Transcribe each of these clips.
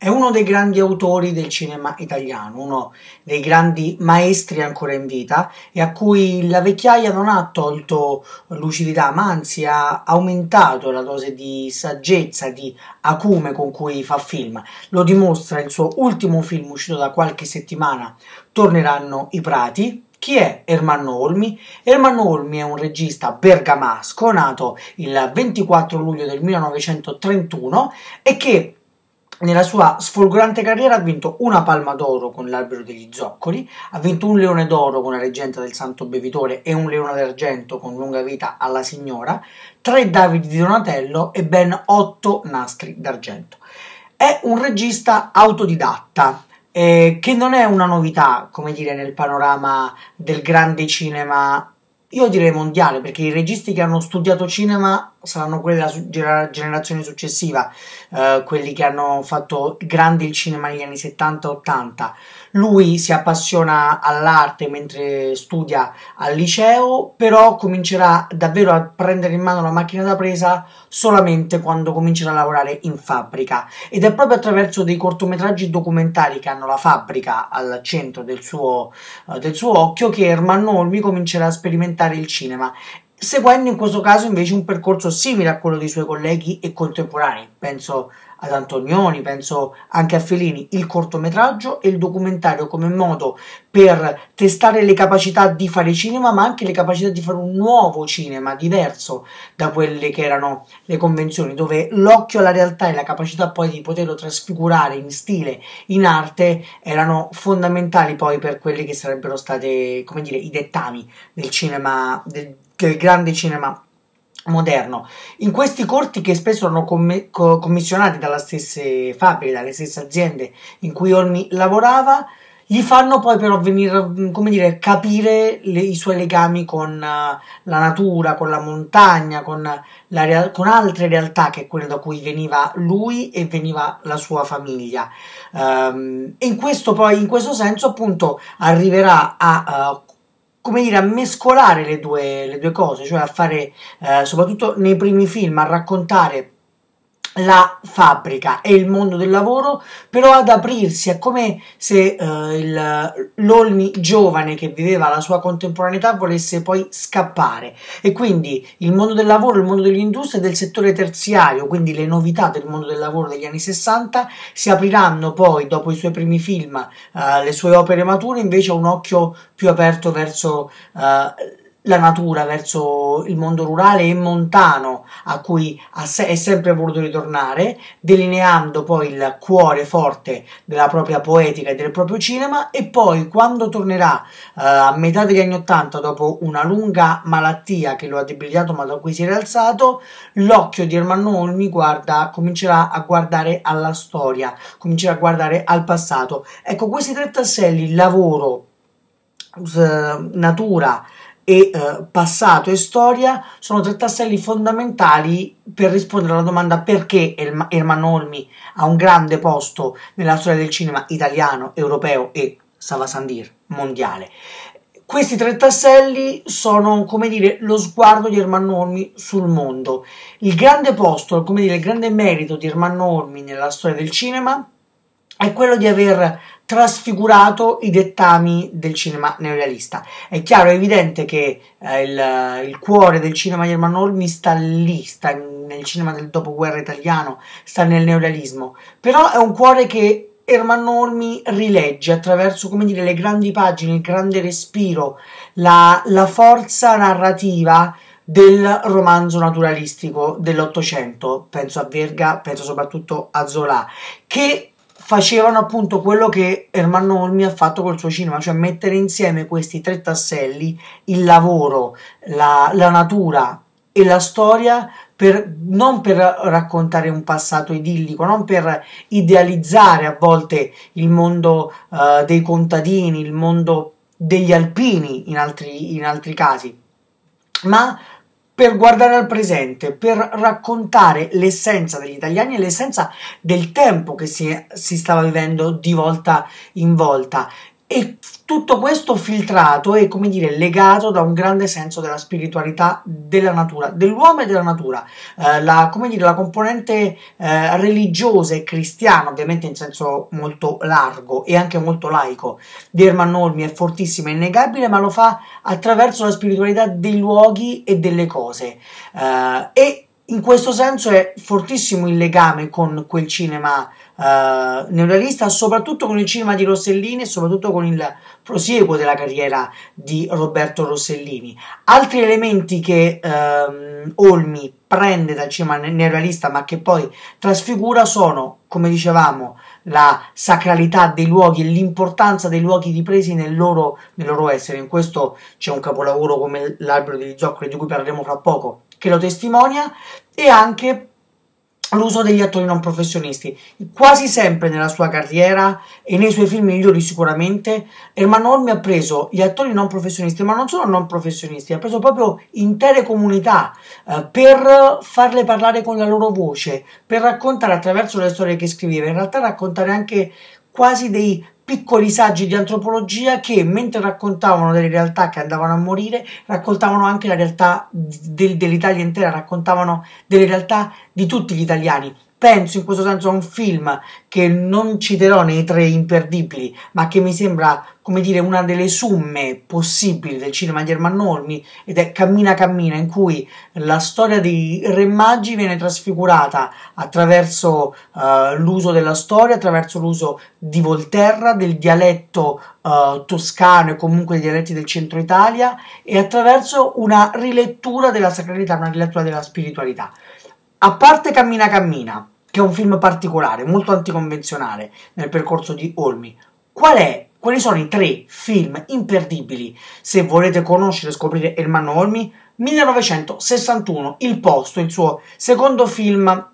È uno dei grandi autori del cinema italiano, uno dei grandi maestri ancora in vita e a cui la vecchiaia non ha tolto lucidità, ma anzi ha aumentato la dose di saggezza, di acume con cui fa film. Lo dimostra il suo ultimo film uscito da qualche settimana, Torneranno i prati, chi è Ermanno Olmi? Ermanno Olmi è un regista bergamasco nato il 24 luglio del 1931 e che nella sua sfolgorante carriera ha vinto una palma d'oro con l'Albero degli Zoccoli, ha vinto un leone d'oro con la reggente del Santo Bevitore e un leone d'argento con lunga vita alla signora, tre Davidi di Donatello e ben otto nastri d'argento. È un regista autodidatta, eh, che non è una novità, come dire, nel panorama del grande cinema, io direi mondiale, perché i registi che hanno studiato cinema saranno quelli della generazione successiva, eh, quelli che hanno fatto grande il cinema negli anni 70-80. Lui si appassiona all'arte mentre studia al liceo, però comincerà davvero a prendere in mano la macchina da presa solamente quando comincerà a lavorare in fabbrica ed è proprio attraverso dei cortometraggi documentari che hanno la fabbrica al centro del suo, eh, del suo occhio che Ermanno Olmi comincerà a sperimentare il cinema seguendo in questo caso invece un percorso simile a quello dei suoi colleghi e contemporanei, penso ad Antonioni, penso anche a Fellini, il cortometraggio e il documentario come modo per testare le capacità di fare cinema, ma anche le capacità di fare un nuovo cinema diverso da quelle che erano le convenzioni, dove l'occhio alla realtà e la capacità poi di poterlo trasfigurare in stile, in arte, erano fondamentali poi per quelli che sarebbero stati, come dire, i dettami del cinema, del, del grande cinema moderno. In questi corti che spesso erano comm- co- commissionati dalle stesse fabbriche, dalle stesse aziende in cui Olmi lavorava, gli fanno poi però venire, come dire, capire le, i suoi legami con uh, la natura, con la montagna, con, la rea- con, altre realtà che quelle da cui veniva lui e veniva la sua famiglia. Um, in questo poi, in questo senso appunto, arriverà a uh, come dire, a mescolare le due, le due cose, cioè a fare, eh, soprattutto nei primi film, a raccontare la fabbrica e il mondo del lavoro, però ad aprirsi, è come se eh, il, l'Olmi giovane che viveva la sua contemporaneità volesse poi scappare e quindi il mondo del lavoro, il mondo dell'industria e del settore terziario, quindi le novità del mondo del lavoro degli anni 60 si apriranno poi dopo i suoi primi film, eh, le sue opere mature, invece a un occhio più aperto verso eh, la natura verso il mondo rurale e montano a cui è sempre voluto ritornare, delineando poi il cuore forte della propria poetica e del proprio cinema e poi quando tornerà eh, a metà degli anni Ottanta dopo una lunga malattia che lo ha debilitato ma da cui si è rialzato, l'occhio di Ermanno Olmi guarda, comincerà a guardare alla storia, comincerà a guardare al passato. Ecco, questi tre tasselli, lavoro, natura, e eh, passato e storia sono tre tasselli fondamentali per rispondere alla domanda perché Elma, Olmi ha un grande posto nella storia del cinema italiano, europeo e Savasandir mondiale. Questi tre tasselli sono, come dire, lo sguardo di Ermanno Olmi sul mondo. Il grande posto, come dire, il grande merito di Ermanno Olmi nella storia del cinema è quello di aver trasfigurato i dettami del cinema neorealista. È chiaro, è evidente che eh, il, il, cuore del cinema di Herman Olmi sta lì, sta nel cinema del dopoguerra italiano, sta nel neorealismo, però è un cuore che Herman Olmi rilegge attraverso, come dire, le grandi pagine, il grande respiro, la, la forza narrativa del romanzo naturalistico dell'Ottocento, penso a Verga, penso soprattutto a Zola, che facevano appunto quello che Ermanno Olmi ha fatto col suo cinema, cioè mettere insieme questi tre tasselli, il lavoro, la, la natura e la storia, per, non per raccontare un passato idillico, non per idealizzare a volte il mondo uh, dei contadini, il mondo degli alpini in altri, in altri casi, ma per guardare al presente, per raccontare l'essenza degli italiani e l'essenza del tempo che si, si stava vivendo di volta in volta e tutto questo filtrato e come dire legato da un grande senso della spiritualità della natura, dell'uomo e della natura, eh, la, come dire, la componente eh, religiosa e cristiana, ovviamente in senso molto largo e anche molto laico, di Herman Olmi è fortissima e innegabile, ma lo fa attraverso la spiritualità dei luoghi e delle cose eh, e in questo senso è fortissimo il legame con quel cinema eh, neorealista, soprattutto con il cinema di Rossellini e soprattutto con il prosieguo della carriera di Roberto Rossellini. Altri elementi che ehm, Olmi prende dal cinema neorealista ma che poi trasfigura sono, come dicevamo, la sacralità dei luoghi e l'importanza dei luoghi ripresi nel loro, nel loro essere. In questo c'è un capolavoro come L'albero degli zoccoli di cui parleremo fra poco che lo testimonia e anche l'uso degli attori non professionisti. Quasi sempre nella sua carriera e nei suoi film migliori sicuramente, Ermanno Olmi ha preso gli attori non professionisti, ma non solo non professionisti, ha preso proprio intere comunità eh, per farle parlare con la loro voce, per raccontare attraverso le storie che scriveva, in realtà raccontare anche quasi dei piccoli saggi di antropologia che mentre raccontavano delle realtà che andavano a morire, raccontavano anche la realtà del, dell'Italia intera, raccontavano delle realtà di tutti gli italiani, penso in questo senso a un film che non citerò nei tre imperdibili, ma che mi sembra, come dire, una delle somme possibili del cinema di Ermannormi, ed è Cammina Cammina, in cui la storia di Re Maggi viene trasfigurata attraverso uh, l'uso della storia, attraverso l'uso di Volterra, del dialetto uh, toscano e comunque dei dialetti del centro Italia, e attraverso una rilettura della sacralità, una rilettura della spiritualità. A parte Cammina Cammina, che è un film particolare, molto anticonvenzionale nel percorso di Olmi, qual è quali sono i tre film imperdibili se volete conoscere e scoprire Ermanno Olmi 1961 Il Posto il suo secondo film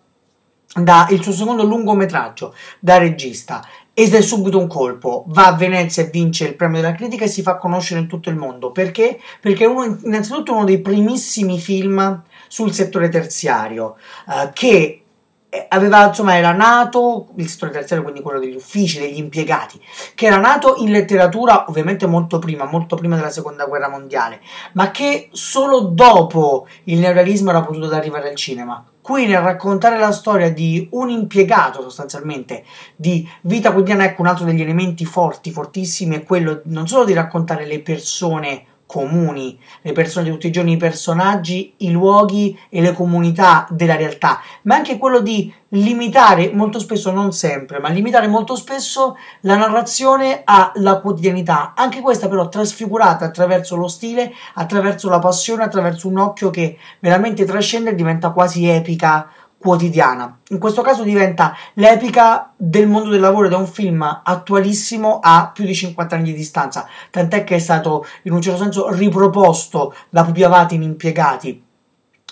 da, il suo secondo lungometraggio da regista ed è subito un colpo va a Venezia e vince il premio della critica e si fa conoscere in tutto il mondo perché? perché è uno, innanzitutto uno dei primissimi film sul settore terziario eh, che eh, aveva, insomma, era nato il settore terziario, quindi quello degli uffici, degli impiegati, che era nato in letteratura ovviamente molto prima, molto prima della seconda guerra mondiale, ma che solo dopo il neorealismo era potuto arrivare al cinema. Qui nel raccontare la storia di un impiegato sostanzialmente di vita quotidiana, ecco un altro degli elementi forti, fortissimi, è quello non solo di raccontare le persone comuni, le persone di tutti i giorni, i personaggi, i luoghi e le comunità della realtà, ma anche quello di limitare molto spesso, non sempre, ma limitare molto spesso la narrazione alla quotidianità, anche questa però trasfigurata attraverso lo stile, attraverso la passione, attraverso un occhio che veramente trascende e diventa quasi epica quotidiana. In questo caso diventa l'epica del mondo del lavoro ed è un film attualissimo a più di 50 anni di distanza, tant'è che è stato in un certo senso riproposto da Pupiavati in Impiegati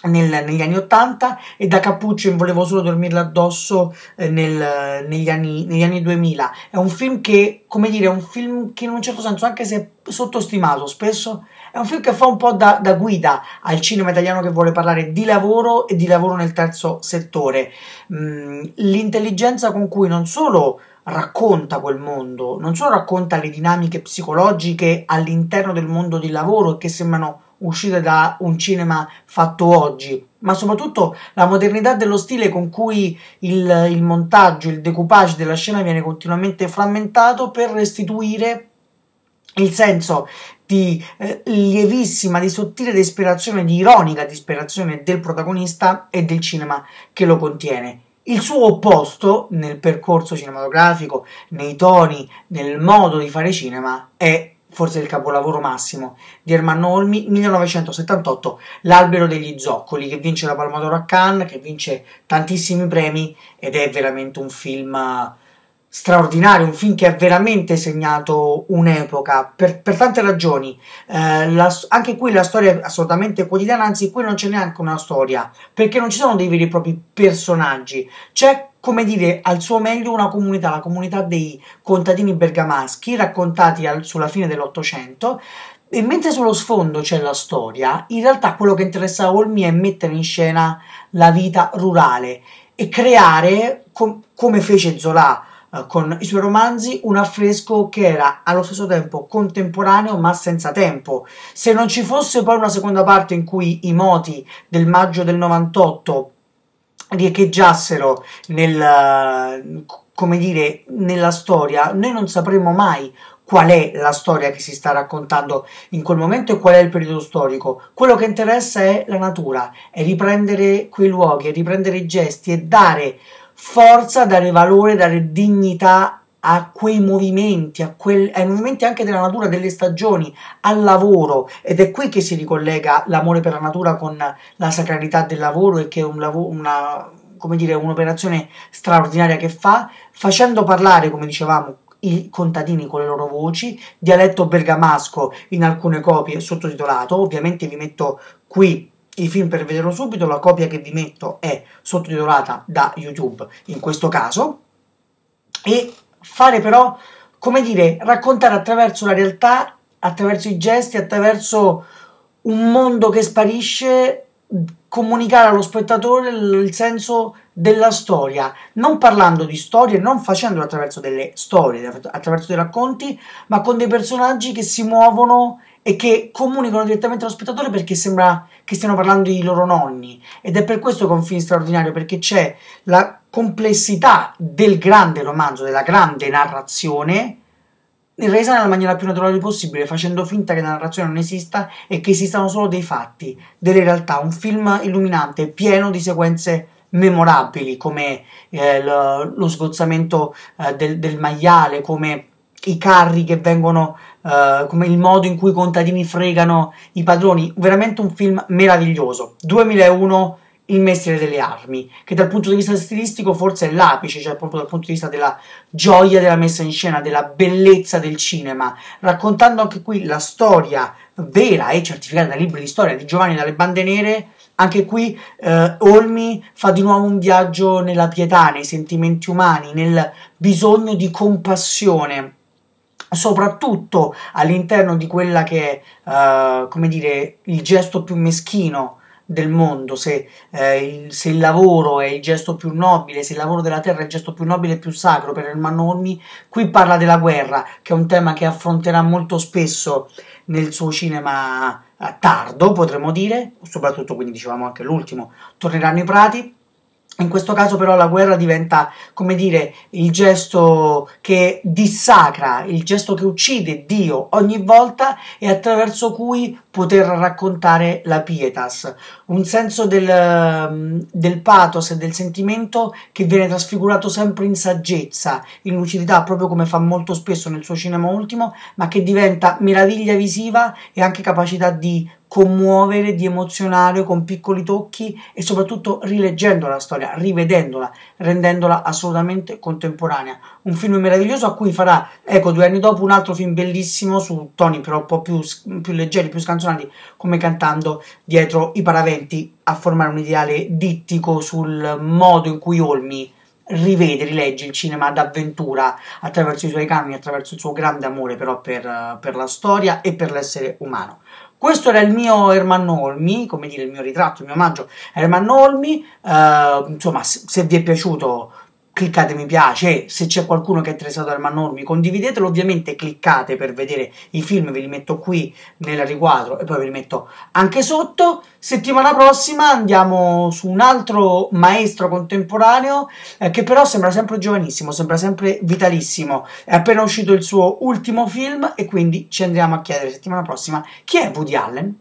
nel, negli anni 80 e da cappuccio volevo solo dormirla addosso eh, nel, negli, anni, negli, anni, 2000. È un film che, come dire, è un film che in un certo senso, anche se sottostimato spesso, è un film che fa un po' da, da guida al cinema italiano che vuole parlare di lavoro e di lavoro nel terzo settore. Mm, l'intelligenza con cui non solo racconta quel mondo, non solo racconta le dinamiche psicologiche all'interno del mondo di lavoro che sembrano uscite da un cinema fatto oggi, ma soprattutto la modernità dello stile con cui il, il montaggio, il decoupage della scena viene continuamente frammentato per restituire il senso di eh, lievissima, di sottile disperazione, di ironica disperazione del protagonista e del cinema che lo contiene. Il suo opposto nel percorso cinematografico, nei toni, nel modo di fare cinema è forse il capolavoro massimo di Ermanno Olmi, 1978, L'albero degli zoccoli, che vince la Palma d'Oro a Cannes, che vince tantissimi premi ed è veramente un film eh, straordinario, un film che ha veramente segnato un'epoca per, per tante ragioni. Eh, la, anche qui la storia è assolutamente quotidiana, anzi, qui non c'è neanche una storia perché non ci sono dei veri e propri personaggi. C'è come dire, al suo meglio una comunità, la comunità dei contadini bergamaschi, raccontati al, sulla fine dell'Ottocento, e mentre sullo sfondo c'è la storia, in realtà quello che interessa a Olmi è mettere in scena la vita rurale e creare, com- come fece Zola eh, con i suoi romanzi, un affresco che era allo stesso tempo contemporaneo ma senza tempo. Se non ci fosse poi una seconda parte in cui i moti del maggio del 98 riecheggiassero nel, come dire, nella storia, noi non sapremo mai qual è la storia che si sta raccontando in quel momento e qual è il periodo storico. Quello che interessa è la natura, è riprendere quei luoghi, è riprendere i gesti e dare forza, dare valore, dare dignità a quei movimenti, a quel, ai movimenti anche della natura, delle stagioni, al lavoro ed è qui che si ricollega l'amore per la natura con la sacralità del lavoro e che è un lav- una, come dire, un'operazione straordinaria che fa, facendo parlare, come dicevamo, i contadini con le loro voci, dialetto bergamasco in alcune copie sottotitolato, ovviamente vi metto qui i film per vederlo subito, la copia che vi metto è sottotitolata da YouTube in questo caso e fare però, come dire, raccontare attraverso la realtà, attraverso i gesti, attraverso un mondo che sparisce, comunicare allo spettatore il senso della storia, non parlando di storie, non facendolo attraverso delle storie, attraverso dei racconti, ma con dei personaggi che si muovono e che comunicano direttamente allo spettatore perché sembra che stiano parlando di loro nonni. Ed è per questo che è un film straordinario, perché c'è la complessità del grande romanzo, della grande narrazione, resa nella maniera più naturale possibile, facendo finta che la narrazione non esista e che esistano solo dei fatti, delle realtà. Un film illuminante, pieno di sequenze memorabili, come eh, lo, lo, sgozzamento eh, del, del, maiale, come i carri che vengono, eh, come il modo in cui i contadini fregano i padroni. Veramente un film meraviglioso. 2001 il mestiere delle armi, che dal punto di vista stilistico forse è l'apice, cioè proprio dal punto di vista della gioia della messa in scena, della bellezza del cinema, raccontando anche qui la storia vera e certificata da libri di storia di Giovanni dalle Bande Nere. Anche qui eh, Olmi fa di nuovo un viaggio nella pietà, nei sentimenti umani, nel bisogno di compassione soprattutto all'interno di quella che è, uh, come dire, il gesto più meschino del mondo, se, eh, il, se, il, lavoro è il gesto più nobile, se il lavoro della terra è il gesto più nobile e più sacro per Ermanno Ormi, qui parla della guerra, che è un tema che affronterà molto spesso nel suo cinema eh, tardo, potremmo dire, soprattutto quindi dicevamo anche l'ultimo, torneranno i prati, in questo caso però la guerra diventa, come dire, il gesto che dissacra, il gesto che uccide Dio ogni volta e attraverso cui poter raccontare la pietas, un senso del, del pathos e del sentimento che viene trasfigurato sempre in saggezza, in lucidità, proprio come fa molto spesso nel suo cinema ultimo, ma che diventa meraviglia visiva e anche capacità di commuovere, di emozionare con piccoli tocchi e soprattutto rileggendo la storia, rivedendola, rendendola assolutamente contemporanea. Un film meraviglioso a cui farà, ecco, due anni dopo un altro film bellissimo su toni però un po' più, più leggeri, più scanzonati, come cantando dietro i paraventi a formare un ideale dittico sul modo in cui Olmi rivede, rilegge il cinema d'avventura attraverso i suoi canoni, attraverso il suo grande amore però per, per la storia e per l'essere umano. Questo era il mio Ermanno Olmi, come dire il mio ritratto, il mio omaggio a Ermanno Olmi. Uh, insomma, se vi è piaciuto cliccate mi piace, se c'è qualcuno che è interessato al Manormi condividetelo, ovviamente cliccate per vedere i film, ve li metto qui nel riquadro e poi ve li metto anche sotto. Settimana prossima andiamo su un altro maestro contemporaneo eh, che però sembra sempre giovanissimo, sembra sempre vitalissimo, è appena uscito il suo ultimo film e quindi ci andiamo a chiedere settimana prossima chi è Woody Allen.